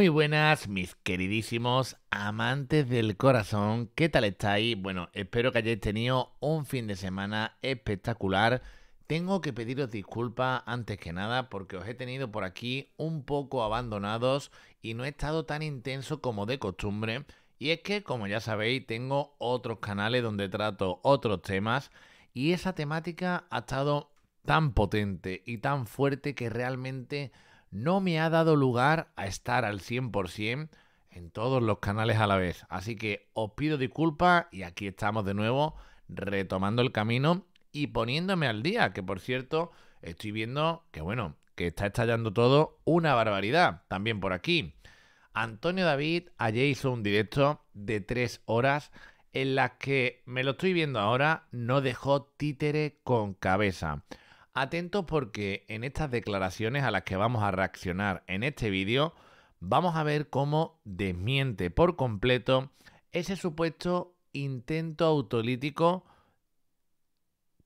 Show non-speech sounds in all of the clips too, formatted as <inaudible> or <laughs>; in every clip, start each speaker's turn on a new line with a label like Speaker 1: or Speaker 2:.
Speaker 1: Muy buenas, mis queridísimos amantes del corazón. ¿Qué tal estáis? Bueno, espero que hayáis tenido un fin de semana espectacular. Tengo que pediros disculpas antes que nada porque os he tenido por aquí un poco abandonados y no he estado tan intenso como de costumbre. Y es que, como ya sabéis, tengo otros canales donde trato otros temas y esa temática ha estado tan potente y tan fuerte que realmente no me ha dado lugar a estar al 100% en todos los canales a la vez. Así que os pido disculpas y aquí estamos de nuevo retomando el camino y poniéndome al día, que por cierto estoy viendo que bueno, que está estallando todo una barbaridad, también por aquí. Antonio David ayer hizo un directo de tres horas en las que, me lo estoy viendo ahora, no dejó títere con cabeza. Atentos porque en estas declaraciones a las que vamos a reaccionar en este vídeo, vamos a ver cómo desmiente por completo ese supuesto intento autolítico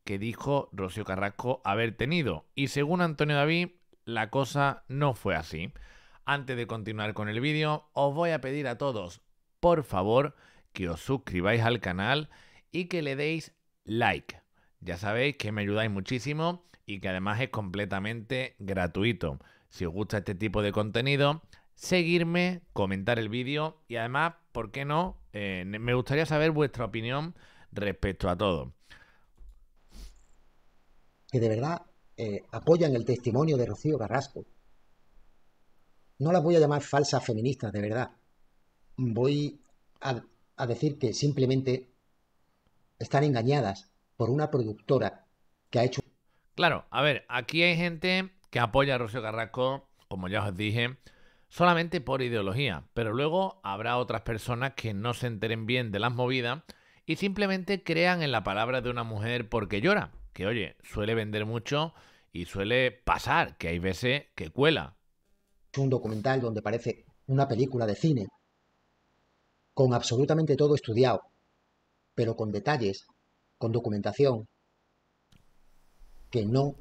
Speaker 1: que dijo Rocío Carrasco haber tenido. Y según Antonio David, la cosa no fue así. Antes de continuar con el vídeo, os voy a pedir a todos, por favor, que os suscribáis al canal y que le deis like ya sabéis que me ayudáis muchísimo y que además es completamente gratuito. Si os gusta este tipo de contenido, seguirme, comentar el vídeo y además, ¿por qué no? Eh, me gustaría saber vuestra opinión respecto a todo.
Speaker 2: Que de verdad eh, apoyan el testimonio de Rocío Carrasco. No las voy a llamar falsa feminista, de verdad. Voy a decir que simplemente están engañadas por una productora que ha hecho...
Speaker 1: Claro, a ver, aquí hay gente que apoya a Rocío Carrasco, como ya os dije, solamente por ideología, pero luego habrá otras personas que no se enteren bien de las movidas y simplemente crean en la palabra de una mujer porque llora, que oye, suele vender mucho y suele pasar, que hay veces que cuela.
Speaker 2: Un documental donde parece una película de cine, con absolutamente todo estudiado, pero con detalles con documentación que no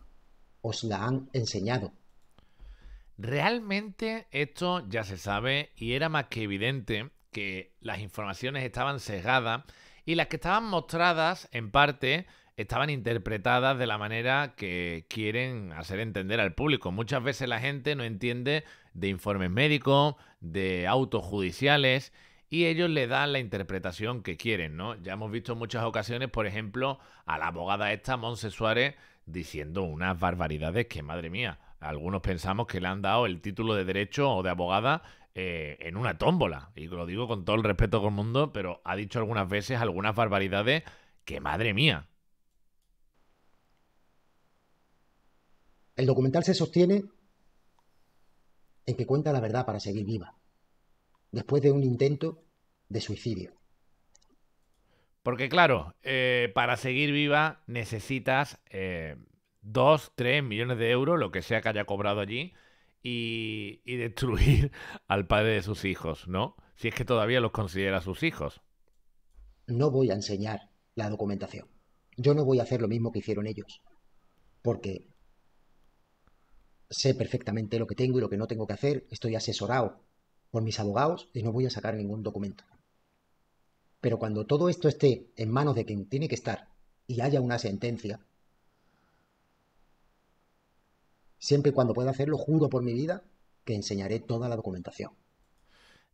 Speaker 2: os la han enseñado.
Speaker 1: Realmente esto ya se sabe y era más que evidente que las informaciones estaban sesgadas y las que estaban mostradas en parte estaban interpretadas de la manera que quieren hacer entender al público. Muchas veces la gente no entiende de informes médicos, de autos judiciales y ellos le dan la interpretación que quieren, ¿no? Ya hemos visto en muchas ocasiones, por ejemplo, a la abogada esta, Monse Suárez, diciendo unas barbaridades que, madre mía, algunos pensamos que le han dado el título de derecho o de abogada eh, en una tómbola. Y lo digo con todo el respeto el mundo, pero ha dicho algunas veces algunas barbaridades que, madre mía.
Speaker 2: El documental se sostiene en que cuenta la verdad para seguir viva después de un intento de suicidio.
Speaker 1: Porque claro, eh, para seguir viva necesitas eh, dos, 2, millones de euros, lo que sea que haya cobrado allí, y, y destruir <laughs> al padre de sus hijos, ¿no? Si es que todavía los considera sus hijos.
Speaker 2: No voy a enseñar la documentación. Yo no voy a hacer lo mismo que hicieron ellos, porque sé perfectamente lo que tengo y lo que no tengo que hacer, estoy asesorado por mis abogados y no voy a sacar ningún documento. Pero cuando todo esto esté en manos de quien tiene que estar y haya una sentencia, siempre y cuando pueda hacerlo, juro por mi vida que enseñaré toda la documentación.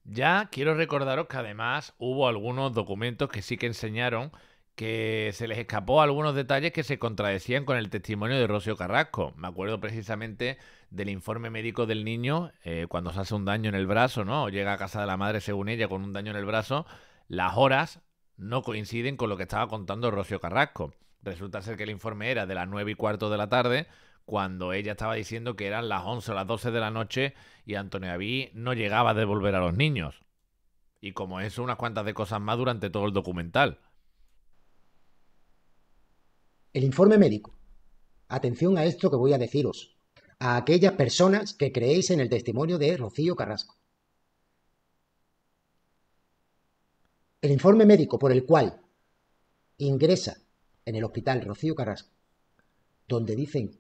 Speaker 1: Ya quiero recordaros que además hubo algunos documentos que sí que enseñaron que se les escapó algunos detalles que se contradecían con el testimonio de Rocío Carrasco. Me acuerdo precisamente del informe médico del niño eh, cuando se hace un daño en el brazo, ¿no? O llega a casa de la madre, según ella, con un daño en el brazo. Las horas no coinciden con lo que estaba contando Rocío Carrasco. Resulta ser que el informe era de las nueve y cuarto de la tarde, cuando ella estaba diciendo que eran las 11 o las 12 de la noche y Antonio Aví no llegaba a devolver a los niños. Y como eso, unas cuantas de cosas más durante todo el documental.
Speaker 2: El informe médico. Atención a esto que voy a deciros. A aquellas personas que creéis en el testimonio de Rocío Carrasco. El informe médico por el cual ingresa en el hospital Rocío Carrasco, donde dicen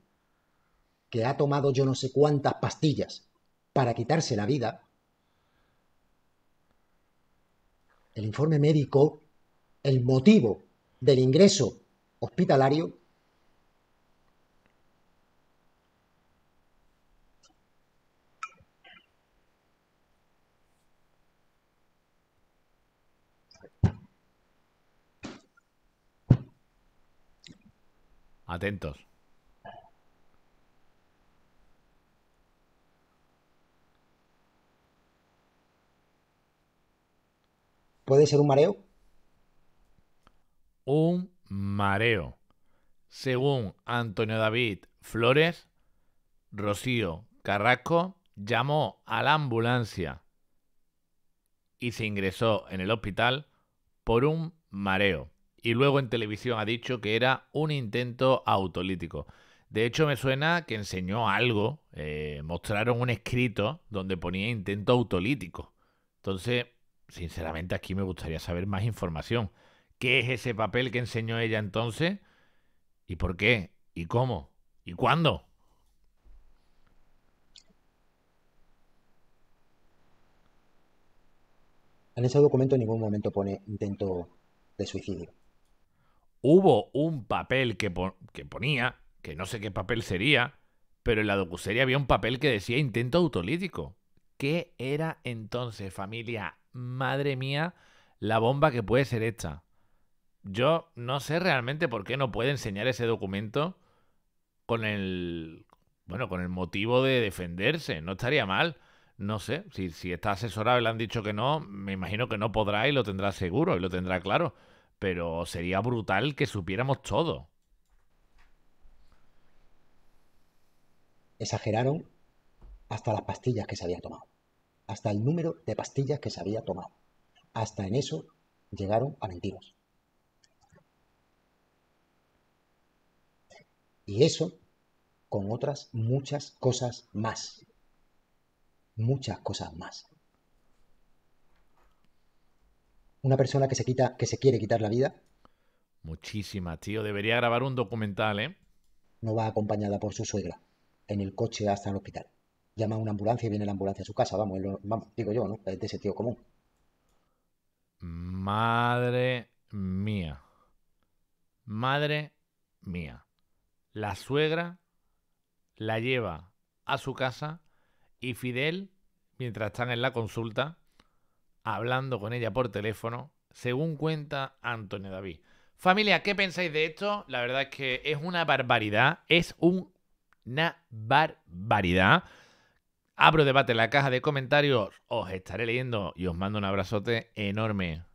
Speaker 2: que ha tomado yo no sé cuántas pastillas para quitarse la vida, el informe médico, el motivo del ingreso hospitalario Atentos. ¿Puede ser un mareo? Un
Speaker 1: mareo. Según Antonio David Flores, Rocío Carrasco llamó a la ambulancia y se ingresó en el hospital por un mareo. Y luego en televisión ha dicho que era un intento autolítico. De hecho, me suena que enseñó algo, eh, mostraron un escrito donde ponía intento autolítico. Entonces, sinceramente, aquí me gustaría saber más información. ¿Qué es ese papel que enseñó ella entonces? ¿Y por qué? ¿Y cómo?
Speaker 2: ¿Y cuándo? En ese documento en ningún momento pone intento de suicidio.
Speaker 1: Hubo un papel que, que ponía, que no sé qué papel sería, pero en la docuserie había un papel que decía intento autolítico. ¿Qué era entonces, familia? Madre mía, la bomba que puede ser esta. Yo no sé realmente por qué no puede enseñar ese documento con el. Bueno, con el motivo de defenderse. No estaría mal. No sé. Si, si está asesorado y le han dicho que no, me imagino que no podrá y lo tendrá seguro y lo tendrá claro. Pero sería brutal que supiéramos todo.
Speaker 2: Exageraron hasta las pastillas que se había tomado. Hasta el número de pastillas que se había tomado. Hasta en eso llegaron a mentiros. Y eso con otras muchas cosas más. Muchas cosas más. Una persona que se quita, que se quiere quitar la vida.
Speaker 1: Muchísima, tío. Debería grabar un documental, ¿eh?
Speaker 2: No va acompañada por su suegra en el coche hasta el hospital. Llama a una ambulancia y viene la ambulancia a su casa. Vamos, vamos digo yo, ¿no? Es de ese tío común.
Speaker 1: Madre mía. Madre mía. La suegra la lleva a su casa y Fidel, mientras están en la consulta, hablando con ella por teléfono, según cuenta Antonio David. Familia, ¿qué pensáis de esto? La verdad es que es una barbaridad, es una barbaridad. Abro debate en la caja de comentarios, os estaré leyendo y os mando un abrazote enorme.